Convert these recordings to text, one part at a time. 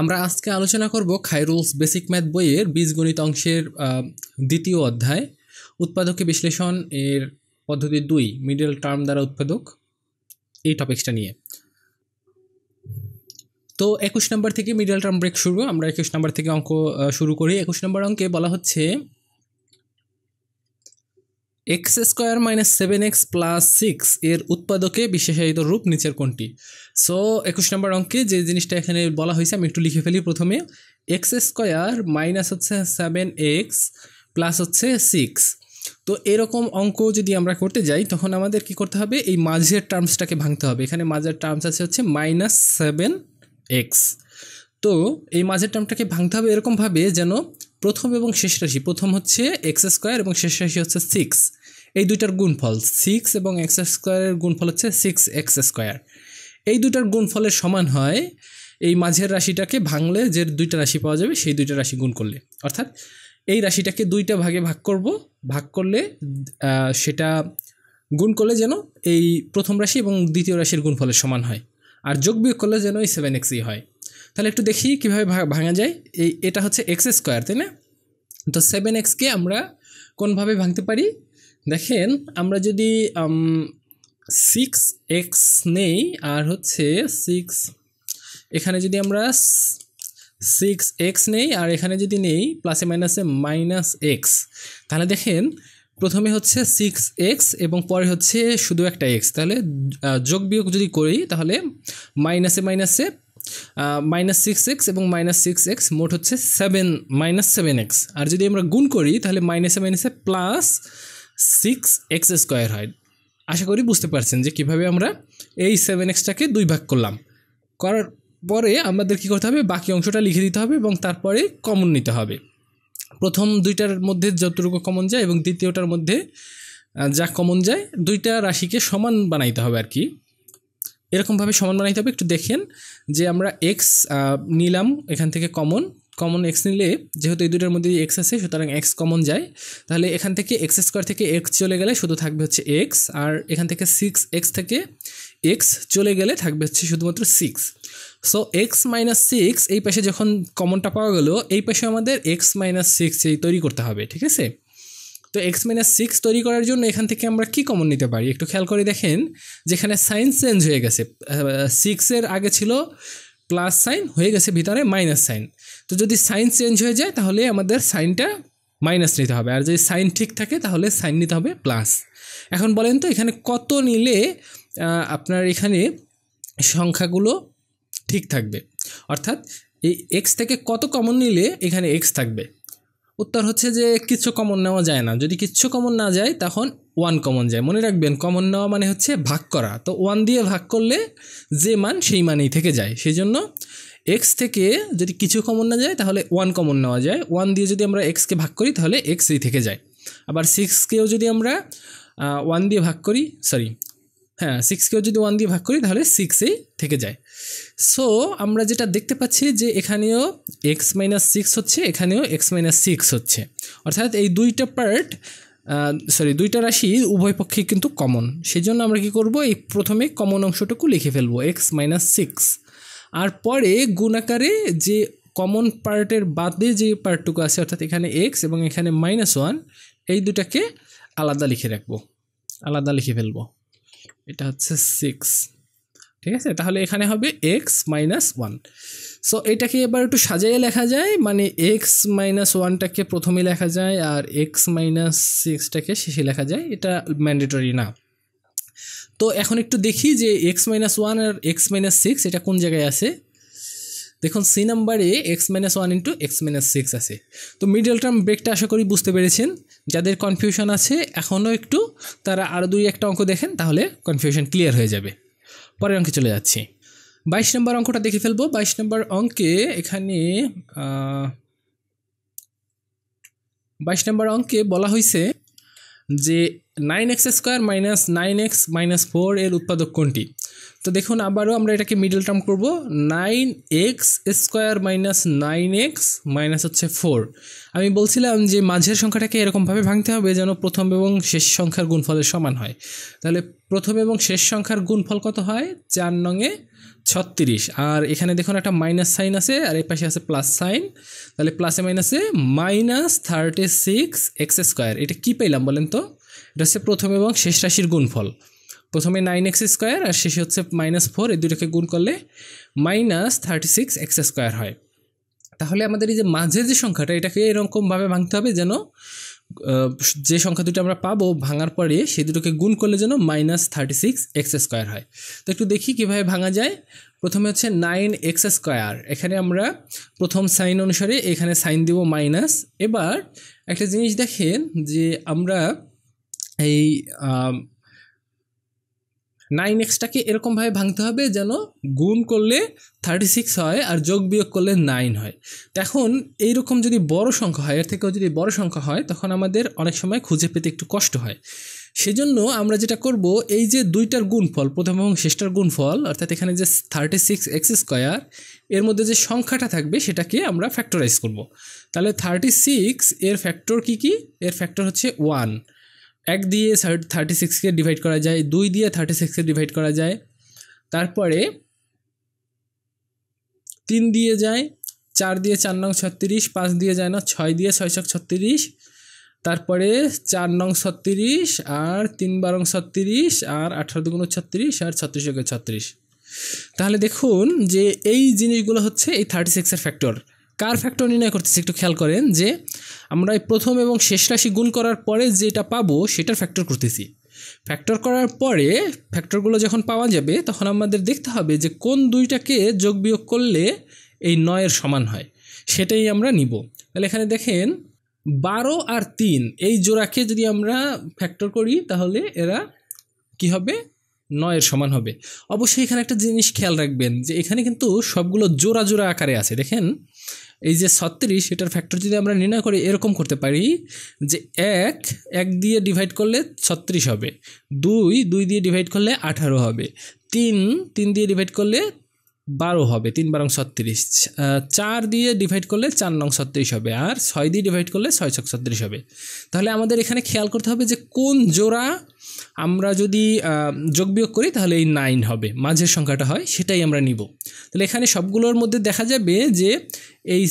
আমরা আজকে আলোচনা করব খাইরুলস বেসিক ম্যাথ বইয়ের বীজগণিত অংশের দ্বিতীয় অধ্যায় উৎপাদকে বিশ্লেষণ এর পদ্ধতি দুই মিডল টার্ম দ্বারা উৎপাদক এই টপিক্সটা নিয়ে তো একুশ নম্বর থেকে মিডল টার্ম ব্রেক শুরু আমরা একুশ নম্বর থেকে অঙ্ক শুরু করি একুশ নম্বর অঙ্কে বলা হচ্ছে x square minus seven x plus six এর উৎপাদকে বিশেষায়িত রূপ নিচের কোনটি সো একুশ নম্বর অঙ্কে যে জিনিসটা এখানে বলা হয়েছে আমি একটু লিখে ফেলি প্রথমে এক্স স্কোয়ার মাইনাস হচ্ছে সেভেন এক্স প্লাস হচ্ছে সিক্স তো এরকম অঙ্ক যদি আমরা করতে যাই তখন আমাদের কি করতে হবে এই মাঝের টার্মসটাকে ভাঙতে হবে এখানে মাঝের টার্মস আছে হচ্ছে মাইনাস সেভেন এক্স তো এই মাঝের টার্মটাকে ভাঙতে হবে এরকমভাবে যেন প্রথম এবং শেষ রাশি প্রথম হচ্ছে এক্স স্কোয়ার এবং শেষ রাশি হচ্ছে সিক্স এই দুইটার গুণফল সিক্স এবং এক্স স্কোয়ারের গুণফল হচ্ছে সিক্স এক্স স্কোয়ার এই দুটার গুণফলের সমান হয় এই মাঝের রাশিটাকে ভাঙলে যে দুইটা রাশি পাওয়া যাবে সেই দুইটা রাশি গুণ করলে অর্থাৎ এই রাশিটাকে দুইটা ভাগে ভাগ করব ভাগ করলে সেটা গুণ করলে যেন এই প্রথম রাশি এবং দ্বিতীয় রাশির গুণফলের সমান হয় আর যোগ বিয়োগ করলে যেন এই সেভেন এক্সই হয় তাহলে একটু দেখি কীভাবে ভাঙা যায় এই এটা হচ্ছে এক্স স্কোয়ার তাই না তো সেভেন এক্সকে আমরা কোনভাবে ভাঙতে পারি দেখেন আমরা যদি সিক্স এক্স নেই আর হচ্ছে সিক্স এখানে যদি আমরা সিক্স এক্স নেই আর এখানে যদি নেই প্লাসে মাইনাসে মাইনাস এক্স তাহলে দেখেন প্রথমে হচ্ছে সিক্স এক্স এবং পরে হচ্ছে শুধু একটা এক্স তাহলে যোগ বিয়োগ যদি করি তাহলে মাইনাসে মাইনাসে মাইনাস সিক্স এক্স এবং মাইনাস সিক্স এক্স মোট হচ্ছে সেভেন মাইনাস সেভেন এক্স আর যদি আমরা গুণ করি তাহলে মাইনাসে মাইনাসে প্লাস সিক্স এক্স স্কোয়ার হয় আশা করি বুঝতে পারছেন যে কিভাবে আমরা এই সেভেন এক্সটাকে দুই ভাগ করলাম করার পরে আমাদের কি করতে হবে বাকি অংশটা লিখে দিতে হবে এবং তারপরে কমন নিতে হবে প্রথম দুইটার মধ্যে যতটুকু কমন যায় এবং দ্বিতীয়টার মধ্যে যা কমন যায় দুইটা রাশিকে সমান বানাইতে হবে আর কি এরকমভাবে সমান বানাইতে হবে একটু দেখেন যে আমরা এক্স নিলাম এখান থেকে কমন কমন এক্স নিলে যেহেতু এই দুটার মধ্যে এক্স আছে সুতরাং এক্স কমন যায় তাহলে এখান থেকে এক্স স্কোয়ার থেকে এক্স চলে গেলে শুধু থাকবে হচ্ছে এক্স আর এখান থেকে সিক্স এক্স থেকে এক্স চলে গেলে থাকবে হচ্ছে শুধুমাত্র six so x minus six এই পাশে যখন কমনটা পাওয়া গেল এই পাশে আমাদের এক্স মাইনাস সিক্স এই তৈরি করতে হবে ঠিক আছে তো এক্স মাইনাস সিক্স তৈরি করার জন্য এখান থেকে আমরা কি কমন নিতে পারি একটু খেয়াল করে দেখেন যেখানে সাইন্স চেঞ্জ হয়ে গেছে সিক্সের আগে ছিল প্লাস সাইন হয়ে গেছে ভিতরে মাইনাস সাইন তো যদি সাইন চেঞ্জ হয়ে যায় তাহলে আমাদের সাইনটা মাইনাস নিতে হবে আর যদি সাইন ঠিক থাকে তাহলে সাইন নিতে হবে প্লাস এখন বলেন তো এখানে কত নিলে আপনার এখানে সংখ্যাগুলো ঠিক থাকবে অর্থাৎ এই এক্স থেকে কত কমন নিলে এখানে এক্স থাকবে উত্তর হচ্ছে যে কিছু কমন নেওয়া যায় না যদি কিচ্ছু কমন না যায় তখন ওয়ান কমন যায় মনে রাখবেন কমন নেওয়া মানে হচ্ছে ভাগ করা তো ওয়ান দিয়ে ভাগ করলে যে মান সেই মানেই থেকে যায় সেই জন্য এক্স থেকে যদি কিছু কমন না যায় তাহলে ওয়ান কমন নেওয়া যায় ওয়ান দিয়ে যদি আমরা এক্সকে ভাগ করি তাহলে এক্সই থেকে যায় আবার সিক্সকেও যদি আমরা ওয়ান দিয়ে ভাগ করি সরি হ্যাঁ সিক্সকেও যদি ওয়ান দিয়ে ভাগ করি তাহলে সিক্সেই থেকে যায় সো আমরা যেটা দেখতে পাচ্ছি যে এখানেও এক্স মাইনাস সিক্স হচ্ছে এখানেও এক্স মাইনাস সিক্স হচ্ছে অর্থাৎ এই দুইটা পার্ট সরি দুইটা রাশি উভয় পক্ষে কিন্তু কমন সেই জন্য আমরা কি করব এই প্রথমে কমন অংশটুকু লিখে ফেলব এক্স মাইনাস সিক্স আর পরে গুণাকারে যে কমন পার্টের বাদে যে পার্টটুকু আছে অর্থাৎ এখানে এক্স এবং এখানে মাইনাস ওয়ান এই দুটাকে আলাদা লিখে রাখবো আলাদা লিখে ফেলবো এটা হচ্ছে সিক্স ঠিক আছে তাহলে এখানে হবে এক্স মাইনাস ওয়ান সো এটাকে এবার একটু সাজাইয়ে লেখা যায় মানে এক্স মাইনাস ওয়ানটাকে প্রথমে লেখা যায় আর এক্স মাইনাস সিক্সটাকে শেষে লেখা যায় এটা ম্যান্ডেটরি না তো এখন একটু দেখি যে এক্স মাইনাস ওয়ান আর এক্স মাইনাস সিক্স এটা কোন জায়গায় আছে দেখুন সি নাম্বারে x minus one into x minus six আছে তো মিডল টার্ম ব্রেকটা আশা করি বুঝতে পেরেছেন যাদের কনফিউশন আছে এখনও একটু তারা আরও দুই একটা অঙ্ক দেখেন তাহলে কনফিউশন ক্লিয়ার হয়ে যাবে পরের অঙ্কে চলে যাচ্ছি বাইশ নম্বর অঙ্কটা দেখে ফেলবো বাইশ নম্বর অঙ্কে এখানে বাইশ নম্বর অঙ্কে বলা হয়েছে যে nine x square minus nine x minus four এর উৎপাদক কোনটি তো দেখুন আবারও আমরা এটাকে মিডল টার্ম করব nine x square minus nine x minus হচ্ছে ফোর আমি বলছিলাম যে মাঝের সংখ্যাটাকে এরকমভাবে ভাঙতে হবে যেন প্রথম এবং শেষ সংখ্যার গুণফলের সমান হয় তাহলে প্রথম এবং শেষ সংখ্যার গুণফল কত হয় চার নঙে ছত্রিশ আর এখানে দেখুন একটা মাইনাস সাইন আছে আর এর পাশে আছে প্লাস সাইন তাহলে প্লাসে মাইনাসে minus thirty six x square এটা কী পেলাম বলেন তো এটা হচ্ছে প্রথম এবং শেষ রাশির গুণফল প্রথমে নাইন এক্স স্কোয়ার আর শেষে হচ্ছে মাইনাস ফোর এই দুটোকে গুণ করলে minus thirty six x square হয় তাহলে আমাদের এই যে মাঝের যে সংখ্যাটা এটাকে এরকমভাবে ভাঙতে হবে যেন যে সংখ্যা দুটো আমরা পাবো ভাঙার পরে সেই দুটোকে গুণ করলে যেন minus thirty six x square হয় তো একটু দেখি কীভাবে ভাঙা যায় প্রথমে হচ্ছে নাইন এক্স স্কোয়ার এখানে আমরা প্রথম সাইন অনুসারে এখানে সাইন দিব মাইনাস এবার একটা জিনিস দেখেন যে আমরা এই নাইন এক্সটাকে এরকমভাবে ভাঙতে হবে যেন গুণ করলে থার্টি সিক্স হয় আর যোগ বিয়োগ করলে নাইন হয় তখন এইরকম যদি বড় সংখ্যা হয় এর থেকেও যদি বড় সংখ্যা হয় তখন আমাদের অনেক সময় খুঁজে পেতে একটু কষ্ট হয় সেজন্য আমরা যেটা করব এই যে দুইটার গুণফল প্রথম এবং শেষটার গুণফল অর্থাৎ এখানে যে থার্টি সিক্স এক্স স্কোয়ার এর মধ্যে যে সংখ্যাটা থাকবে সেটাকে আমরা ফ্যাক্টরাইজ করব। তাহলে থার্টি সিক্স এর ফ্যাক্টর কি কি এর ফ্যাক্টর হচ্ছে ওয়ান এক দিয়ে থার্টি সিক্সকে ডিভাইড করা যায় দুই দিয়ে থার্টি সিক্সকে ডিভাইড করা যায় তারপরে তিন দিয়ে যায় চার দিয়ে চার নং ছত্রিশ পাঁচ দিয়ে যায় না ছয় দিয়ে ছয় শখ ছত্রিশ তারপরে চার নং ছত্রিশ আর তিন বারং ছত্রিশ আর আঠারো দুগুণ ছত্রিশ আর ছত্রিশ ছত্রিশ তাহলে দেখুন যে এই জিনিসগুলো হচ্ছে এই থার্টি সিক্সের ফ্যাক্টর কার ফ্যাক্টর নির্ণয় করতেছি একটু খেয়াল করেন যে আমরা এই প্রথম এবং শেষ রাশি গুণ করার পরে যেটা পাবো সেটার ফ্যাক্টর করতেছি ফ্যাক্টর করার পরে ফ্যাক্টরগুলো যখন পাওয়া যাবে তখন আমাদের দেখতে হবে যে কোন দুইটাকে যোগ বিয়োগ করলে এই নয়ের সমান হয় সেটাই আমরা নিব তাহলে এখানে দেখেন বারো আর তিন এই জোড়াকে যদি আমরা ফ্যাক্টর করি তাহলে এরা কি হবে নয়ের সমান হবে অবশ্যই এখানে একটা জিনিস খেয়াল রাখবেন যে এখানে কিন্তু সবগুলো জোড়া জোড়া আকারে আছে দেখেন এই যে ছত্রিশ সেটার ফ্যাক্টর যদি আমরা নির্ণয় করি এরকম করতে পারি যে এক এক দিয়ে ডিভাইড করলে ছত্রিশ হবে দুই দুই দিয়ে ডিভাইড করলে আঠারো হবে তিন তিন দিয়ে ডিভাইড করলে বারো হবে তিন বারং ছত্রিশ চার দিয়ে ডিভাইড করলে চার নং ছত্রিশ হবে আর ছয় দিয়ে ডিভাইড করলে ছয় ছক ছত্রিশ হবে তাহলে আমাদের এখানে খেয়াল করতে হবে যে কোন জোড়া আমরা যদি যোগ বিয়োগ করি তাহলে এই নাইন হবে মাঝের সংখ্যাটা হয় সেটাই আমরা নিব তাহলে এখানে সবগুলোর মধ্যে দেখা যাবে যে এই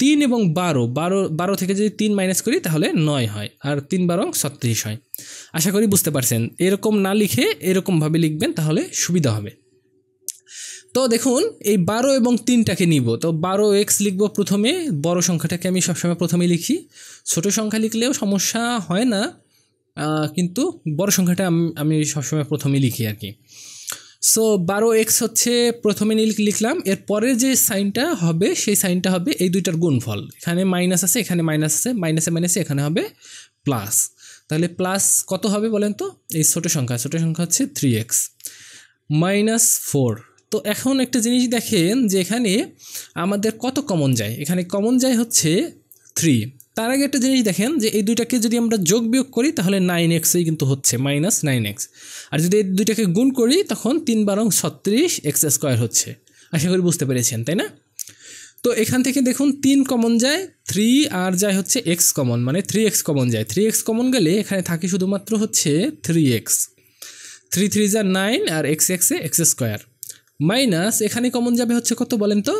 তিন এবং বারো বারো বারো থেকে যদি তিন মাইনাস করি তাহলে নয় হয় আর তিন বারং ছত্রিশ হয় আশা করি বুঝতে পারছেন এরকম না লিখে এরকমভাবে লিখবেন তাহলে সুবিধা হবে তো দেখুন এই বারো এবং তিনটাকে নিব তো বারো এক্স লিখব প্রথমে বড় সংখ্যাটাকে আমি সবসময় প্রথমে লিখি ছোট সংখ্যা লিখলেও সমস্যা হয় না কিন্তু বড় সংখ্যাটা আমি সবসময় প্রথমে লিখি আর কি সো বারো এক্স হচ্ছে প্রথমে লিখলাম এর পরের যে সাইনটা হবে সেই সাইনটা হবে এই দুইটার গুণফল এখানে মাইনাস আছে এখানে মাইনাস আছে মাইনাসে মাইনাসে এখানে হবে প্লাস তাহলে প্লাস কত হবে বলেন তো এই ছোটো সংখ্যা ছোটো সংখ্যা হচ্ছে থ্রি এক্স মাইনাস ফোর তো এখন একটা জিনিস দেখেন যে এখানে আমাদের কত কমন যায় এখানে কমন যায় হচ্ছে থ্রি তার আগে একটা জিনিস দেখেন যে এই দুইটাকে যদি আমরা যোগ বিয়োগ করি তাহলে নাইন এক্সই কিন্তু হচ্ছে মাইনাস নাইন এক্স আর যদি এই দুইটাকে গুণ করি তখন তিন বারং ছত্রিশ এক্স স্কোয়ার হচ্ছে আশা করি বুঝতে পেরেছেন তাই না তো এখান থেকে দেখুন তিন কমন যায় থ্রি আর যায় হচ্ছে এক্স কমন মানে থ্রি এক্স কমন যায় থ্রি এক্স কমন গেলে এখানে থাকে শুধুমাত্র হচ্ছে থ্রি এক্স থ্রি থ্রি যা নাইন আর এক্স এক্সে এক্স স্কোয়ার মাইনাস এখানে কমন যাবে হচ্ছে কত বলেন তো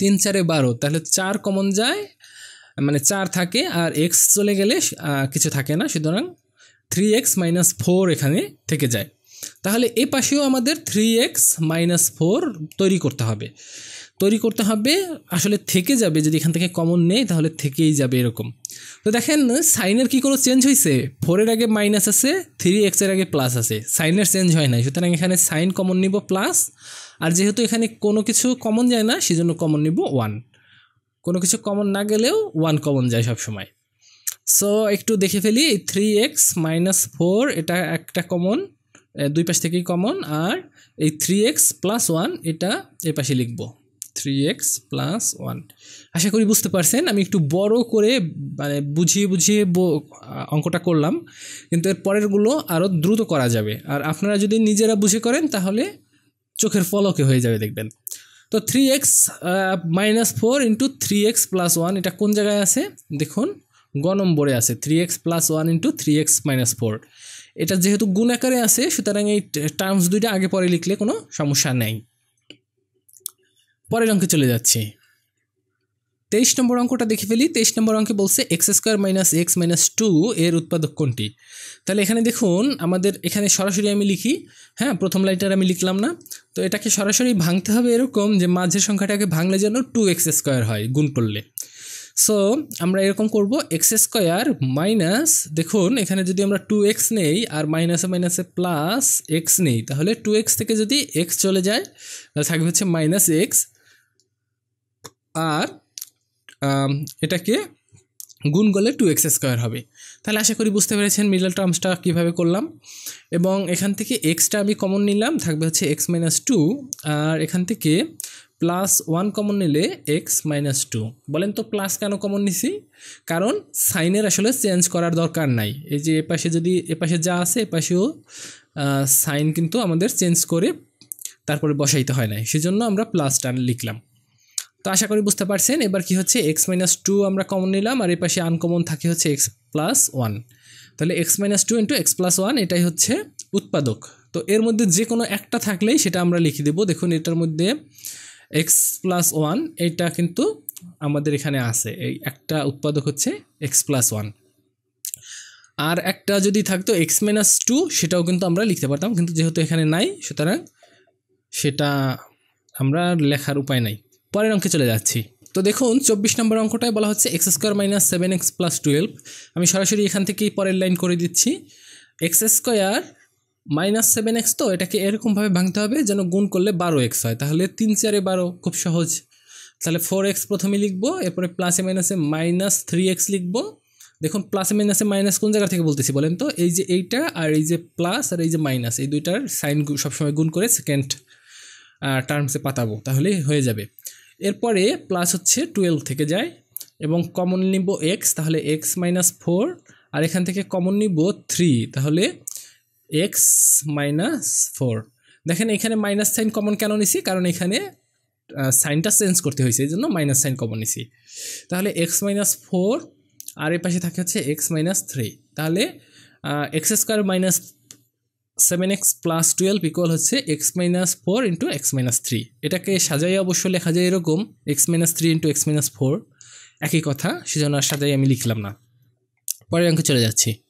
তিন চারে বারো তাহলে চার কমন যায় মানে চার থাকে আর এক্স চলে গেলে কিছু থাকে না সুতরাং থ্রি এক্স মাইনাস ফোর এখানে থেকে যায় তাহলে এ পাশেও আমাদের থ্রি এক্স মাইনাস ফোর তৈরি করতে হবে তৈরি করতে হবে আসলে থেকে যাবে যদি এখান থেকে কমন নেই তাহলে থেকেই যাবে এরকম তো দেখেন সাইনের কি কোনো চেঞ্জ হয়েছে ফোরের আগে মাইনাস আছে থ্রি এক্সের আগে প্লাস আছে সাইনের চেঞ্জ হয় না সুতরাং এখানে সাইন কমন নিব প্লাস আর যেহেতু এখানে কোনো কিছু কমন যায় না সেজন্য কমন নিব ওয়ান কোনো কিছু কমন না গেলেও ওয়ান কমন যায় সবসময় সো একটু দেখে ফেলি থ্রি এক্স মাইনাস ফোর এটা একটা কমন দুই পাশ থেকেই কমন আর এই থ্রি এক্স প্লাস ওয়ান এটা এ পাশে লিখবো থ্রি এক্স প্লাস ওয়ান আশা করি বুঝতে পারছেন আমি একটু বড় করে মানে বুঝিয়ে বুঝিয়ে অঙ্কটা করলাম কিন্তু এর পরেরগুলো আরও দ্রুত করা যাবে আর আপনারা যদি নিজেরা বুঝে করেন তাহলে চোখের ফলকে হয়ে যাবে দেখবেন তো three x minus four into three x plus one এটা কোন জায়গায় আছে দেখুন গ নম্বরে আছে three x plus one into three x minus four এটা যেহেতু গুণ আকারে আছে সুতরাং এই টার্মস দুইটা আগে পরে লিখলে কোনো সমস্যা নেই পরের অঙ্কে চলে যাচ্ছি তেইশ নম্বর অঙ্কটা দেখে ফেলি তেইশ নম্বর অঙ্কে বলছে x square minus x minus two এর উৎপাদক কোনটি তাহলে এখানে দেখুন আমাদের এখানে সরাসরি আমি লিখি হ্যাঁ প্রথম লাইটার আমি লিখলাম না তো এটাকে সরাসরি ভাঙতে হবে এরকম যে মাঝের সংখ্যাটাকে ভাঙলে যেন টু এক্স স্কোয়ার হয় গুণ করলে সো আমরা এরকম করব এক্স স্কোয়ার মাইনাস দেখুন এখানে যদি আমরা টু এক্স নেই আর মাইনাসে মাইনাসে প্লাস এক্স নেই তাহলে টু এক্স থেকে যদি এক্স চলে যায় তাহলে থাকবে হচ্ছে মাইনাস এক্স আর এটাকে গুণ করলে টু এক্স স্কোয়ার হবে তাহলে আশা করি বুঝতে পেরেছেন মিডল টার্মসটা কীভাবে করলাম এবং এখান থেকে এক্সটা আমি কমন নিলাম থাকবে হচ্ছে এক্স মাইনাস টু আর এখান থেকে প্লাস ওয়ান কমন নিলে এক্স মাইনাস টু বলেন তো প্লাস কেন কমন নিছি কারণ সাইনের আসলে চেঞ্জ করার দরকার নাই এই যে এপাশে যদি এপাশে যা আছে এপাশেও সাইন কিন্তু আমাদের চেঞ্জ করে তারপরে বসাইতে হয় না সেজন্য আমরা প্লাসটা লিখলাম তো আশা করি বুঝতে পারছেন এবার কি হচ্ছে এক্স মাইনাস টু আমরা কমন নিলাম আর এ পাশে আনকমন থাকে হচ্ছে এক্স প্লাস ওয়ান তাহলে x minus two into x plus one এটাই হচ্ছে উৎপাদক তো এর মধ্যে যে কোনো একটা থাকলেই সেটা আমরা লিখে দেব দেখুন এটার মধ্যে এক্স প্লাস ওয়ান এটা কিন্তু আমাদের এখানে আছে এই একটা উৎপাদক হচ্ছে এক্স প্লাস ওয়ান আর একটা যদি থাকতো এক্স মাইনাস টু সেটাও কিন্তু আমরা লিখতে পারতাম কিন্তু যেহেতু এখানে নাই সুতরাং সেটা আমরা লেখার উপায় নাই পরের অঙ্কে চলে যাচ্ছি তো দেখুন চব্বিশ নম্বর অঙ্কটায় বলা হচ্ছে x square minus seven x plus twelve আমি সরাসরি এখান থেকেই পরের লাইন করে দিচ্ছি x square minus seven x তো এটাকে এরকমভাবে ভাঙতে হবে যেন গুণ করলে বারো এক্স হয় তাহলে তিন চারে বারো খুব সহজ তাহলে ফোর এক্স প্রথমে লিখবো এরপরে প্লাসে মাইনাসে মাইনাস থ্রি এক্স লিখবো দেখুন প্লাসে মাইনাসে মাইনাস কোন জায়গা থেকে বলতেছি বলেন তো এই যে এইটা আর এই যে প্লাস আর এই যে মাইনাস এই দুইটার সাইন সবসময় গুণ করে সেকেন্ড টার্মসে পাতাবো তাহলে হয়ে যাবে এরপরে প্লাস হচ্ছে টুয়েলভ থেকে যায় এবং কমন নিব এক্স তাহলে এক্স মাইনাস ফোর আর এখান থেকে কমন নিব থ্রি তাহলে এক্স মাইনাস ফোর দেখেন এখানে মাইনাস সাইন কমন কেন নিছি কারণ এখানে সাইনটা চেঞ্জ করতে হয়েছে এই জন্য মাইনাস সাইন কমন নিছি তাহলে এক্স মাইনাস ফোর আর এর পাশে থাকে হচ্ছে এক্স মাইনাস থ্রি তাহলে x square minus seven x plus twelve equal হচ্ছে x minus four into x minus three এটাকে সাজাই অবশ্য লেখা যায় এরকম x minus three into x minus four একই কথা সেজন্য আর সাজাই আমি লিখলাম না পরের অঙ্কে চলে যাচ্ছি